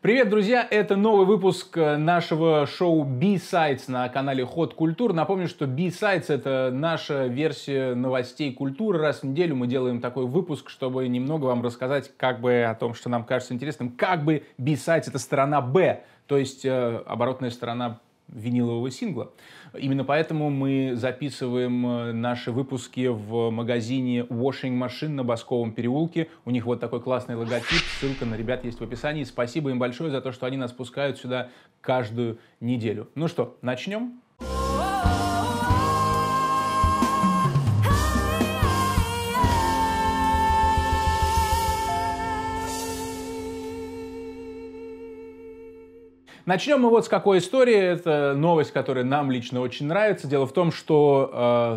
Привет, друзья! Это новый выпуск э, нашего шоу B-Sides на канале Ход Культур. Напомню, что B-Sides — это наша версия новостей культуры. Раз в неделю мы делаем такой выпуск, чтобы немного вам рассказать как бы о том, что нам кажется интересным. Как бы B-Sides — это сторона B, то есть э, оборотная сторона винилового сингла. Именно поэтому мы записываем э, наши выпуски в магазине Washing Machine на Басковом переулке. У них вот такой классный логотип, ссылка на ребят есть в описании. Спасибо им большое за то, что они нас пускают сюда каждую неделю. Ну что, начнем? Начнем мы вот с какой истории. Это новость, которая нам лично очень нравится. Дело в том, что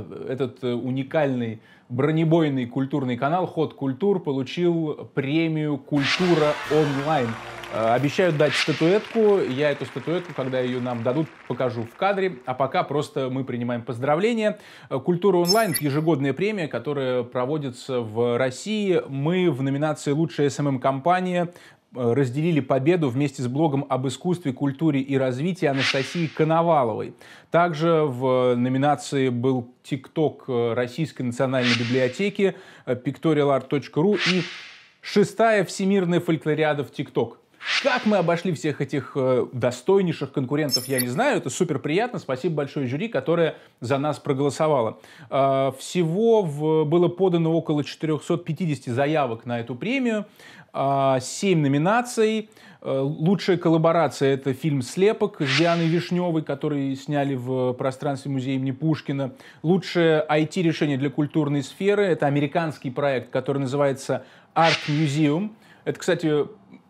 э, этот э, уникальный бронебойный культурный канал «Ход культур» получил премию «Культура онлайн». Э, обещают дать статуэтку. Я эту статуэтку, когда ее нам дадут, покажу в кадре. А пока просто мы принимаем поздравления. Э, «Культура онлайн» — это ежегодная премия, которая проводится в России. Мы в номинации «Лучшая СММ-компания» Э, разделили победу вместе с блогом об искусстве, культуре и развитии Анастасии Коноваловой. Также в номинации был ТикТок э, Российской национальной библиотеки, э, pictorialart.ru и шестая всемирная фольклориада в ТикТок. Как мы обошли всех этих э, достойнейших конкурентов, я не знаю. Это супер приятно. Спасибо большое жюри, которое за нас проголосовало. Э, всего было подано около 450 заявок на эту премию. 7 э, номинаций. Лучшая коллаборация – это фильм «Слепок» с Дианой Вишневой, который сняли в пространстве музея имени Пушкина. Лучшее IT-решение для культурной сферы – это американский проект, который называется «Art Museum». Это, кстати,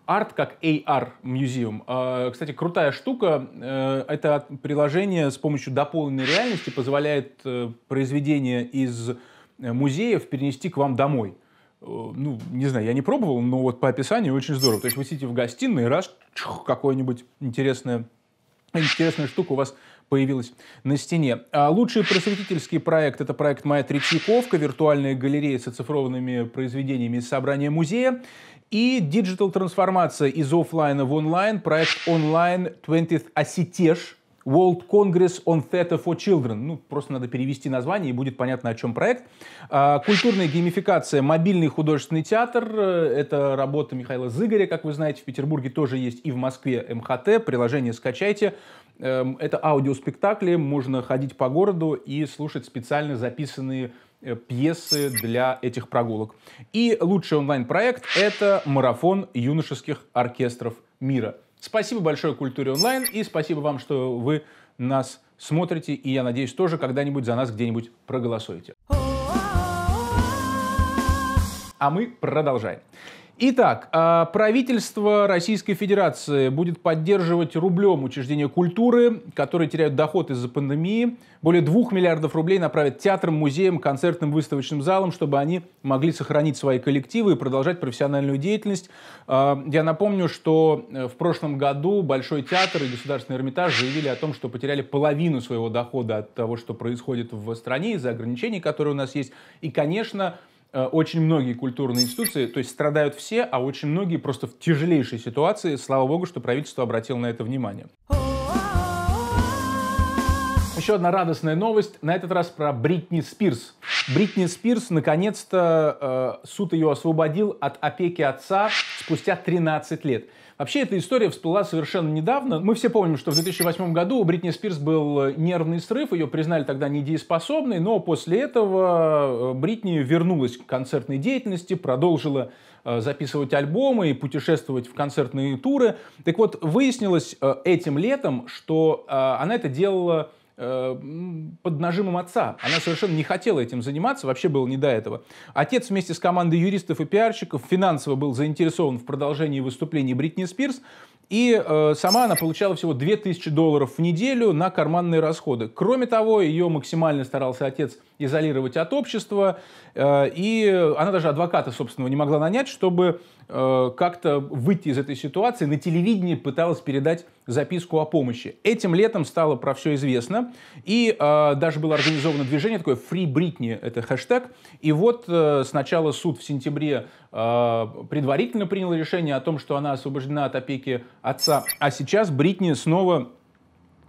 Арт как AR Museum. А, кстати, крутая штука. Э, это приложение с помощью дополненной реальности позволяет э, произведение из э, музеев перенести к вам домой. Ну, не знаю, я не пробовал, но вот по описанию очень здорово. То есть вы сидите в гостиной, раз, какое-нибудь интересное интересная штука у вас появилась на стене. А лучший просветительский проект – это проект «Моя Третьяковка», виртуальная галерея с оцифрованными произведениями из собрания музея. И диджитал-трансформация из офлайна в онлайн, проект онлайн 20th Asitesh World Congress on Theta for Children. Ну, просто надо перевести название, и будет понятно, о чем проект. А, культурная геймификация, мобильный художественный театр. Э, это работа Михаила Зыгоря, как вы знаете, в Петербурге тоже есть и в Москве МХТ. Приложение скачайте. Эм, это аудиоспектакли, можно ходить по городу и слушать специально записанные Э, пьесы для этих прогулок. И лучший онлайн-проект — это марафон юношеских оркестров мира. Спасибо большое культуре онлайн и спасибо вам, что вы нас смотрите, и я надеюсь, тоже когда-нибудь за нас где-нибудь проголосуете. А мы продолжаем. Итак, а, правительство Российской Федерации будет поддерживать рублем учреждения культуры, которые теряют доход из-за пандемии. Более двух миллиардов рублей направят театрам, музеям, концертным, выставочным залам, чтобы они могли сохранить свои коллективы и продолжать профессиональную деятельность. А, я напомню, что э, в прошлом году Большой театр и Государственный Эрмитаж заявили о том, что потеряли половину своего дохода от того, что происходит в стране из-за ограничений, которые у нас есть. И, конечно, Э, очень многие культурные институции, то есть страдают все, а очень многие просто в тяжелейшей ситуации. Слава богу, что правительство обратило на это внимание. Еще одна радостная новость, на этот раз про Бритни Спирс. Бритни Спирс, наконец-то, э, суд ее освободил от опеки отца спустя 13 лет. Вообще, эта история всплыла совершенно недавно. Мы все помним, что в 2008 году у Бритни Спирс был э, нервный срыв, ее признали тогда недееспособной, но после этого э, Бритни вернулась к концертной деятельности, продолжила э, записывать альбомы и путешествовать в концертные туры. Так вот, выяснилось этим летом, что она это делала Э, под нажимом отца. Она совершенно не хотела этим заниматься, вообще было не до этого. Отец вместе с командой юристов и пиарщиков финансово был заинтересован в продолжении выступлений Бритни Спирс, и э, сама она получала всего 2000 долларов в неделю на карманные расходы. Кроме того, ее максимально старался отец изолировать от общества, э, и она даже адвоката собственного не могла нанять, чтобы э, как-то выйти из этой ситуации. На телевидении пыталась передать записку о помощи. Этим летом стало про все известно, и э, даже было организовано движение такое «Free Britney» — это хэштег. И вот э, сначала суд в сентябре э, предварительно принял решение о том, что она освобождена от опеки отца, а сейчас Бритни снова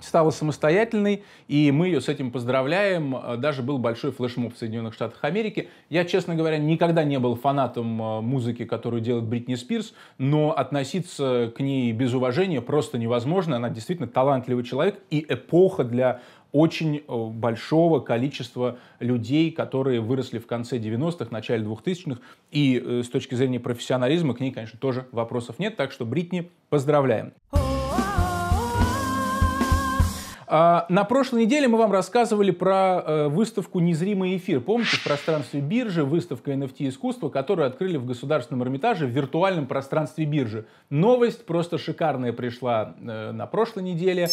стала самостоятельной, и мы ее с этим поздравляем. Э, даже был большой флешмоб в Соединенных Штатах Америки. Я, честно говоря, никогда не был фанатом э, музыки, которую делает Бритни Спирс, но относиться к ней без уважения просто невозможно. Она действительно талантливый человек и эпоха для очень э, большого количества людей, которые выросли в конце 90-х, начале 2000-х. И с точки зрения профессионализма к ней, конечно, тоже вопросов нет. Так что, Бритни, поздравляем. А, на прошлой неделе мы вам рассказывали про э, выставку «Незримый эфир». Помните, в пространстве биржи выставка NFT-искусства, которую открыли в Государственном Эрмитаже в виртуальном пространстве биржи. Новость просто шикарная пришла э, на прошлой неделе.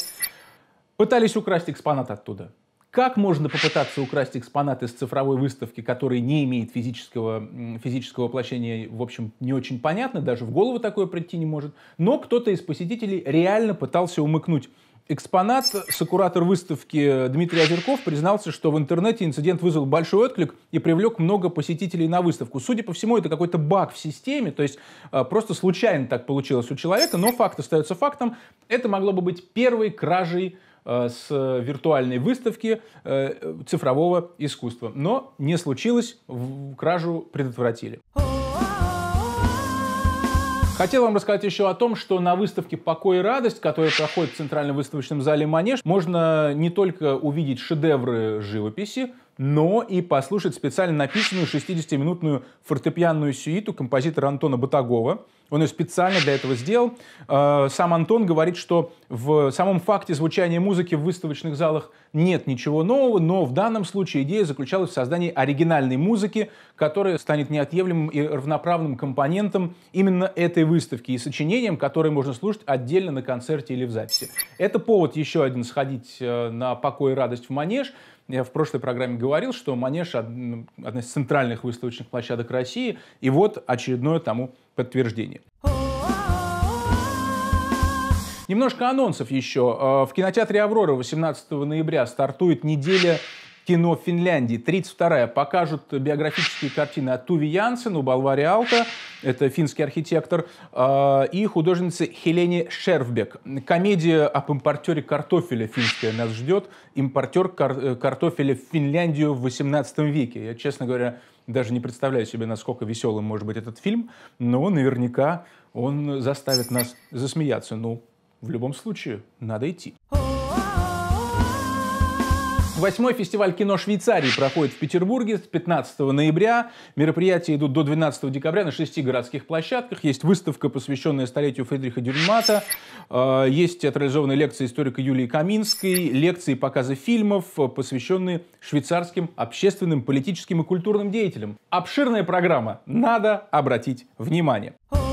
Пытались украсть экспонат оттуда. Как можно попытаться украсть экспонат из цифровой выставки, который не имеет физического, физического воплощения, в общем, не очень понятно, даже в голову такое прийти не может. Но кто-то из посетителей реально пытался умыкнуть Экспонат, сокуратор выставки Дмитрий Озерков признался, что в интернете инцидент вызвал большой отклик и привлек много посетителей на выставку. Судя по всему, это какой-то баг в системе, то есть а, просто случайно так получилось у человека, но факт остается фактом. Это могло бы быть первой кражей а, с виртуальной выставки а, цифрового искусства. Но не случилось, кражу предотвратили. Хотел вам рассказать еще о том, что на выставке «Покой и радость», которая проходит в Центральном выставочном зале «Манеж», можно не только увидеть шедевры живописи, но и послушать специально написанную 60-минутную фортепианную сюиту композитора Антона Батагова. Он ее специально для этого сделал. Э, сам Антон говорит, что в самом факте звучания музыки в выставочных залах нет ничего нового, но в данном случае идея заключалась в создании оригинальной музыки, которая станет неотъемлемым и равноправным компонентом именно этой выставки и сочинением, которое можно слушать отдельно на концерте или в записи. Это повод еще один сходить э, на покой и радость в Манеж я в прошлой программе говорил, что Манеж ну, одна из центральных выставочных площадок России, и вот очередное тому подтверждение. Немножко анонсов еще. Э, в кинотеатре «Аврора» 18 ноября стартует неделя кино Финляндии. 32-я покажут биографические картины от Туви Янсен, у Балвари Алта, это финский архитектор, а, и художницы Хелене Шерфбек. Комедия об импортере картофеля финская нас ждет. Импортер э, картофеля в Финляндию в 18 веке. Я, честно говоря, даже не представляю себе, насколько веселым может быть этот фильм, но наверняка он заставит нас засмеяться. Ну, в любом случае, надо идти. Восьмой фестиваль кино Швейцарии проходит в Петербурге с 15 ноября. Мероприятия идут до 12 декабря на шести городских площадках. Есть выставка, посвященная столетию Фридриха Дюрмата. А, есть театрализованные лекции историка Юлии Каминской, лекции и показы фильмов, посвященные швейцарским общественным, политическим и культурным деятелям. Обширная программа. Надо обратить внимание. Внимание!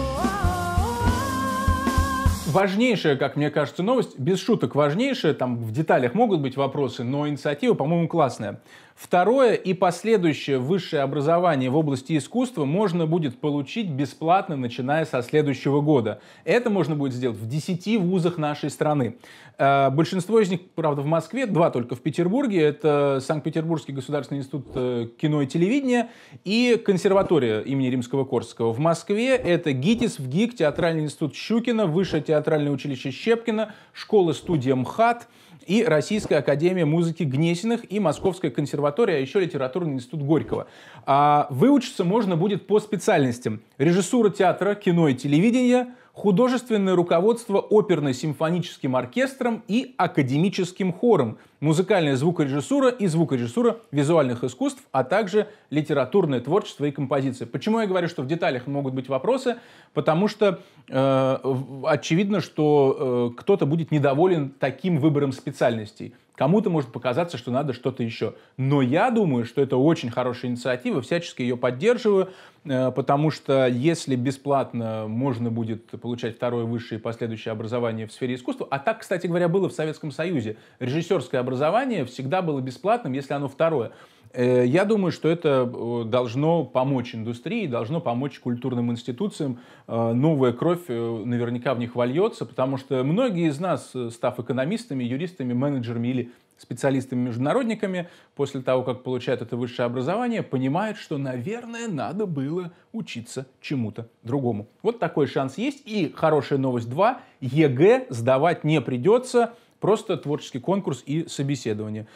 Важнейшая, как мне кажется, новость, без шуток важнейшая, там в деталях могут быть вопросы, но инициатива, по-моему, классная. Второе и последующее высшее образование в области искусства можно будет получить бесплатно, начиная со следующего года. Это можно будет сделать в 10 вузах нашей страны. Э, большинство из них, правда, в Москве, два только в Петербурге. Это Санкт-Петербургский государственный институт э, кино и телевидения и консерватория имени Римского-Корсакова. В Москве это ГИТИС, в ГИК Театральный институт Щукина, Высшее театральное училище Щепкина, школа-студия МХАТ – и Российская академия музыки Гнесиных, и Московская консерватория, а еще Литературный институт Горького. А выучиться можно будет по специальностям. Режиссура театра, кино и телевидения – художественное руководство оперно-симфоническим оркестром и академическим хором, музыкальная звукорежиссура и звукорежиссура визуальных искусств, а также литературное творчество и композиция. Почему я говорю, что в деталях могут быть вопросы? Потому что э, очевидно, что э, кто-то будет недоволен таким выбором специальностей. Кому-то может показаться, что надо что-то еще. Но я думаю, что это очень хорошая инициатива, всячески ее поддерживаю, э, потому что если бесплатно можно будет получать второе высшее и последующее образование в сфере искусства, а так, кстати говоря, было в Советском Союзе, режиссерское образование всегда было бесплатным, если оно второе. Э, я думаю, что это э, должно помочь индустрии, должно помочь культурным институциям. Э, новая кровь наверняка в них вольется, потому что многие из нас, став экономистами, юристами, менеджерами или специалистами-международниками, после того, как получают это высшее образование, понимают, что, наверное, надо было учиться чему-то другому. Вот такой шанс есть. И хорошая новость 2. ЕГЭ сдавать не придется, просто творческий конкурс и собеседование.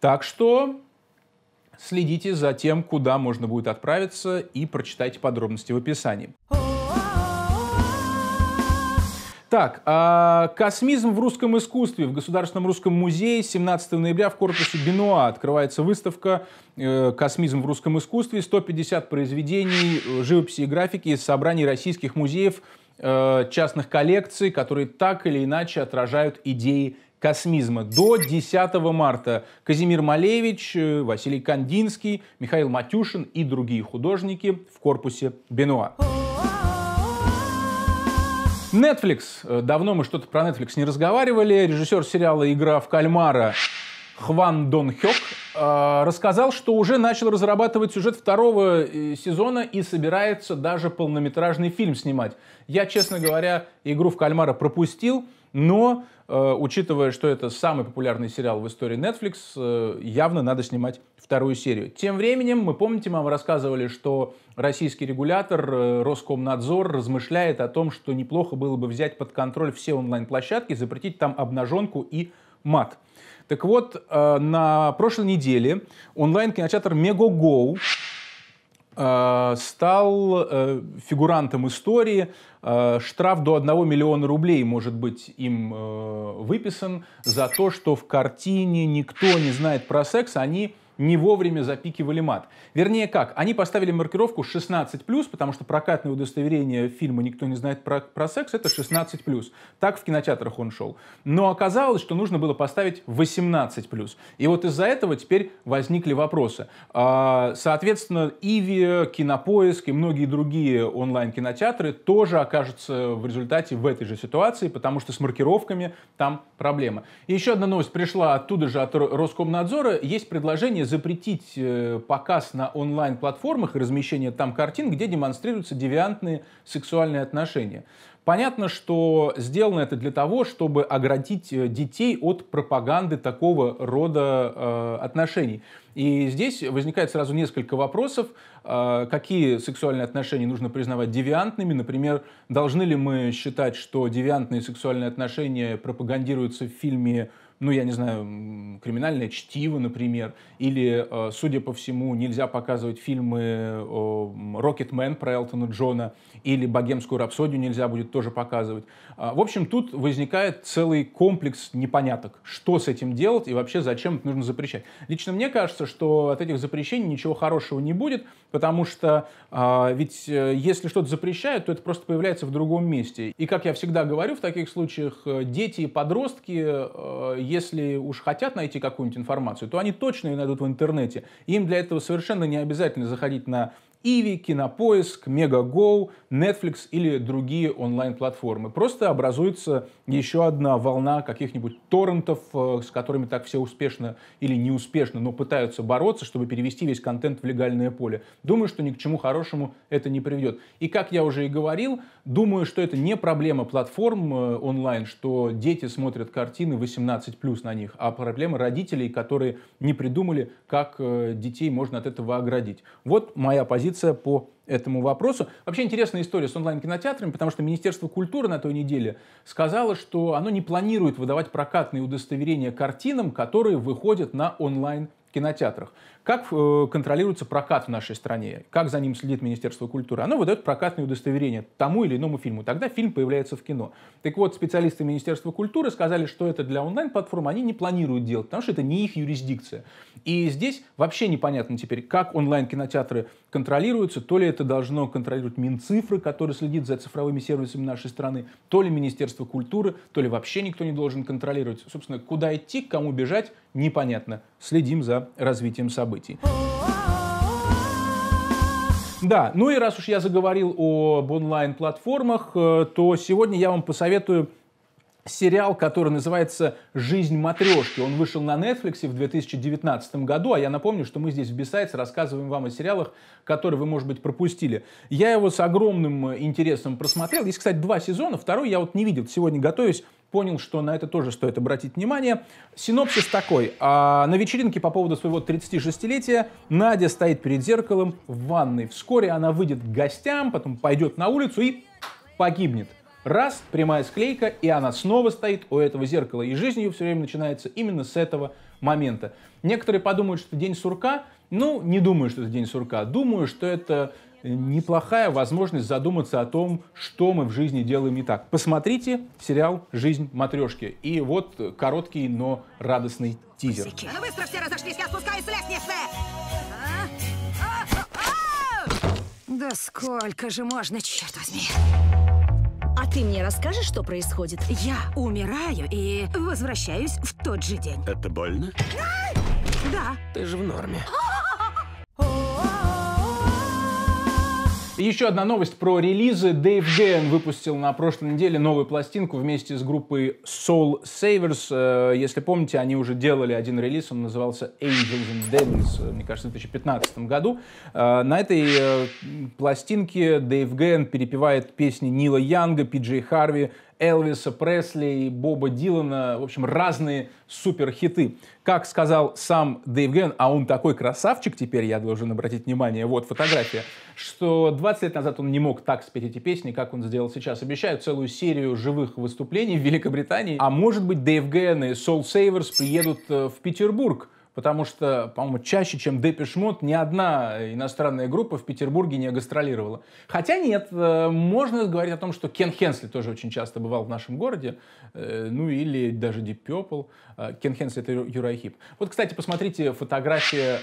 Так что Следите за тем, куда можно будет отправиться и прочитайте подробности в описании. Так, э, космизм в русском искусстве. В Государственном русском музее 17 ноября в корпусе Бенуа открывается выставка э, «Космизм в русском искусстве». 150 произведений э, живописи и графики из собраний российских музеев, э, частных коллекций, которые так или иначе отражают идеи космизма до 10 марта. Казимир Малевич, э, Василий Кандинский, Михаил Матюшин и другие художники в корпусе Бенуа. Netflix. Э, давно мы что-то про Netflix не разговаривали. Режиссер сериала «Игра в кальмара» Хван Дон Хёк э, рассказал, что уже начал разрабатывать сюжет второго сезона и собирается даже полнометражный фильм снимать. Я, честно говоря, «Игру в кальмара» пропустил – но, э, учитывая, что это самый популярный сериал в истории Netflix, э, явно надо снимать вторую серию. Тем временем, мы помните, мы вам рассказывали, что российский регулятор э, Роскомнадзор размышляет о том, что неплохо было бы взять под контроль все онлайн-площадки, запретить там обнаженку и мат. Так вот, э, на прошлой неделе онлайн-кинотеатр Мегого Э, стал э, фигурантом истории. Э, штраф до 1 миллиона рублей может быть им выписан за то, что в картине «Никто не знает про секс» они не вовремя запикивали мат. Вернее как, они поставили маркировку 16+, потому что прокатное удостоверение фильма «Никто не знает про, про секс» — это 16+. Так в кинотеатрах он шел. Но оказалось, что нужно было поставить 18+. И вот из-за этого теперь возникли вопросы. А, соответственно, Иви, Кинопоиск и многие другие онлайн-кинотеатры тоже окажутся в результате в этой же ситуации, потому что с маркировками там проблема. И еще одна новость пришла оттуда же от Роскомнадзора. Есть предложение запретить э, показ на онлайн-платформах и размещение там картин, где демонстрируются девиантные сексуальные отношения. Понятно, что сделано это для того, чтобы оградить э, детей от пропаганды такого рода э, отношений. И здесь возникает сразу несколько вопросов, э, какие сексуальные отношения нужно признавать девиантными. Например, должны ли мы считать, что девиантные сексуальные отношения пропагандируются в фильме ну, я не знаю, криминальное чтиво, например, или, э, судя по всему, нельзя показывать фильмы э, «Рокетмен» про Элтона Джона, или «Богемскую рапсодию» нельзя будет тоже показывать. А, в общем, тут возникает целый комплекс непоняток, что с этим делать и вообще зачем это нужно запрещать. Лично мне кажется, что от этих запрещений ничего хорошего не будет, потому что а, ведь э, если что-то запрещают, то это просто появляется в другом месте. И, как я всегда говорю в таких случаях, дети и подростки если уж хотят найти какую-нибудь информацию, то они точно ее найдут в интернете. Им для этого совершенно не обязательно заходить на Иви, Кинопоиск, Мегаго, Netflix или другие онлайн-платформы. Просто образуется еще одна волна каких-нибудь торрентов, э, с которыми так все успешно или неуспешно, но пытаются бороться, чтобы перевести весь контент в легальное поле. Думаю, что ни к чему хорошему это не приведет. И как я уже и говорил, думаю, что это не проблема платформ э, онлайн, что дети смотрят картины 18+, на них, а проблема родителей, которые не придумали, как э, детей можно от этого оградить. Вот моя позиция позиция по этому вопросу. Вообще интересная история с онлайн-кинотеатрами, потому что Министерство культуры на той неделе сказало, что оно не планирует выдавать прокатные удостоверения картинам, которые выходят на онлайн кинотеатрах. Как э, контролируется прокат в нашей стране? Как за ним следит Министерство культуры? Оно выдает прокатное удостоверение тому или иному фильму. Тогда фильм появляется в кино. Так вот, специалисты Министерства культуры сказали, что это для онлайн-платформ они не планируют делать, потому что это не их юрисдикция. И здесь вообще непонятно теперь, как онлайн-кинотеатры контролируются. То ли это должно контролировать Минцифры, который следит за цифровыми сервисами нашей страны, то ли Министерство культуры, то ли вообще никто не должен контролировать. Собственно, куда идти, к кому бежать, непонятно. Следим за развитием событий событий. Да, ну и раз уж я заговорил об онлайн-платформах, э, то сегодня я вам посоветую сериал, который называется «Жизнь матрешки». Он вышел на Netflix в 2019 году, а я напомню, что мы здесь в Бесайдс рассказываем вам о сериалах, которые вы, может быть, пропустили. Я его с огромным э, интересом просмотрел. Есть, кстати, два сезона, второй я вот не видел. Сегодня готовюсь понял, что на это тоже стоит обратить внимание. Синопсис такой. А, на вечеринке по поводу своего 36-летия Надя стоит перед зеркалом в ванной. Вскоре она выйдет к гостям, потом пойдет на улицу и погибнет. Раз, прямая склейка, и она снова стоит у этого зеркала. И жизнь ее все время начинается именно с этого момента. Некоторые подумают, что день сурка. Ну, не думаю, что это день сурка. Думаю, что это неплохая возможность задуматься о том, что мы в жизни делаем не так. Посмотрите сериал «Жизнь матрешки». И вот короткий, но радостный тизер. быстро все разошлись, я спускаюсь с лестницы! Да сколько же можно, черт возьми! А ты мне расскажешь, что происходит? Я умираю и возвращаюсь в тот же день. Это больно? Да. Ты же в норме. А! Еще одна новость про релизы. Дэйв Гейн выпустил на прошлой неделе новую пластинку вместе с группой Soul Savers. Э, если помните, они уже делали один релиз, он назывался Angels and Devils, э, мне кажется, в 2015 году. Э, на этой пластинке Дэйв Гейн перепевает песни Нила Янга, Пиджей Харви, Элвиса Пресли и Боба Дилана, в общем, разные суперхиты. Как сказал сам Дэйв Ген, а он такой красавчик теперь, я должен обратить внимание, вот фотография, что 20 лет назад он не мог так спеть эти песни, как он сделал сейчас. Обещают целую серию живых выступлений в Великобритании. А может быть, Дэйв Ген и Soul Savers приедут э, в Петербург потому что, по-моему, чаще, чем Депиш Мод, ни одна иностранная группа в Петербурге не гастролировала. Хотя нет, э, можно говорить о том, что Кен Хенсли тоже очень часто бывал в нашем городе, э, ну или даже Deep Purple. Э, Кен Хенсли — это Юрай Хип. Вот, кстати, посмотрите фотографии,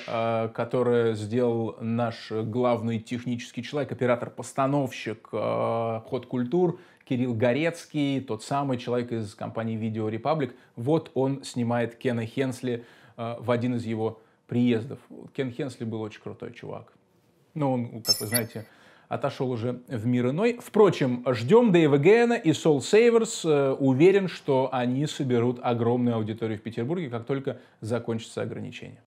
которые сделал наш главный технический человек, оператор-постановщик «Ход культур», Кирилл Горецкий, тот самый человек из компании Video Republic. Вот он снимает Кена Хенсли Э, в один из его приездов. Кен Хенсли был очень крутой чувак. Но он, ну, как вы знаете, отошел уже в мир иной. Впрочем, ждем Дэйва Гена и Soul Savers. Э, уверен, что они соберут огромную аудиторию в Петербурге, как только закончатся ограничения.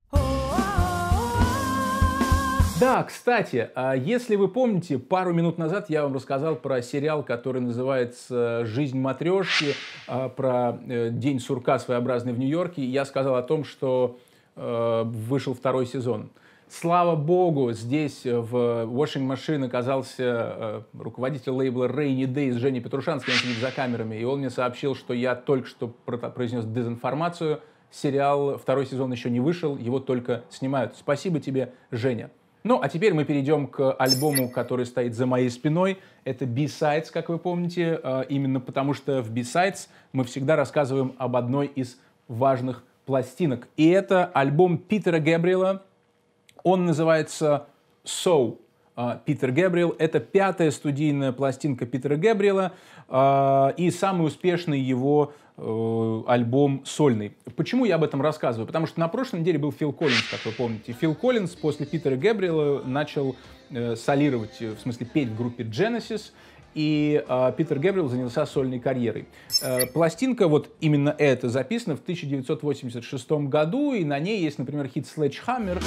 Да, кстати, а если вы помните, пару минут назад я вам рассказал про сериал, который называется «Жизнь матрешки», а, про э, день сурка своеобразный в Нью-Йорке. Я сказал о том, что э, вышел второй сезон. Слава богу, здесь э, в Washing Machine оказался руководитель лейбла Rainy Days Женя Петрушанский, он сидит за камерами, и он мне сообщил, что я только что произнес дезинформацию, сериал, второй сезон еще не вышел, его только снимают. Спасибо тебе, Женя. Ну, а теперь мы перейдем к альбому, который стоит за моей спиной. Это B-Sides, как вы помните, э, именно потому что в B-Sides мы всегда рассказываем об одной из важных пластинок. И это альбом Питера Гэбриэла. Он называется «So». Э, Питер Гэбриэл. Это пятая студийная пластинка Питера Гэбриэла э, и самый успешный его Э, альбом сольный. Почему я об этом рассказываю? Потому что на прошлой неделе был Фил Коллинс, как вы помните. Фил Коллинс после Питера Гэбриэла начал э, солировать, э, в смысле петь в группе Genesis, и э, Питер Гэбриэл занялся сольной карьерой. Э, пластинка, вот именно эта, записана в 1986 году, и на ней есть, например, хит «Sledgehammer».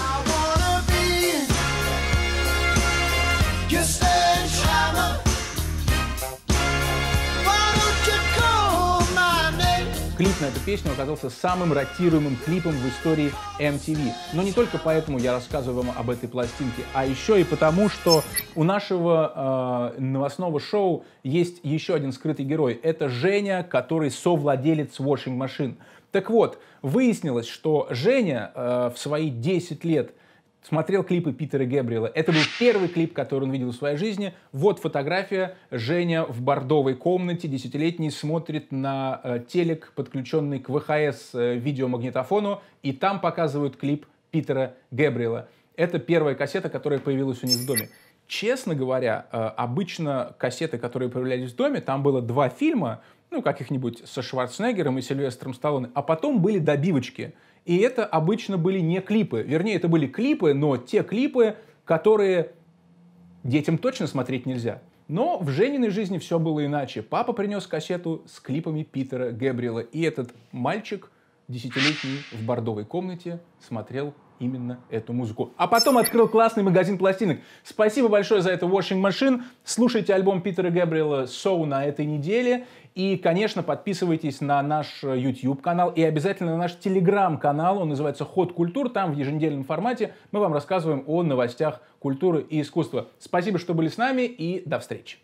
песня оказался самым ротируемым клипом в истории MTV. Но не только поэтому я рассказываю вам об этой пластинке, а еще и потому, что у нашего э, новостного шоу есть еще один скрытый герой. Это Женя, который совладелец Washing Machine. Так вот, выяснилось, что Женя э, в свои 10 лет – смотрел клипы Питера Гебриэла. Это был первый клип, который он видел в своей жизни. Вот фотография. Женя в бордовой комнате, десятилетний, смотрит на э, телек, подключенный к ВХС-видеомагнитофону, э, и там показывают клип Питера Гебриэла. Это первая кассета, которая появилась у них в доме. Честно говоря, э, обычно кассеты, которые появлялись в доме, там было два фильма, ну, каких-нибудь со Шварценеггером и Сильвестром Сталлоне, а потом были добивочки — и это обычно были не клипы. Вернее, это были клипы, но те клипы, которые детям точно смотреть нельзя. Но в Жениной жизни все было иначе. Папа принес кассету с клипами Питера Гэбриэла, и этот мальчик, десятилетний, в бордовой комнате смотрел именно эту музыку. А потом открыл классный магазин пластинок. Спасибо большое за это Washing Machine. Слушайте альбом Питера Габриэла «Соу» на этой неделе. И, конечно, подписывайтесь на наш э, YouTube-канал и обязательно на наш Telegram-канал. Он называется «Ход культур». Там в еженедельном формате мы вам рассказываем о новостях культуры и искусства. Спасибо, что были с нами и до встречи.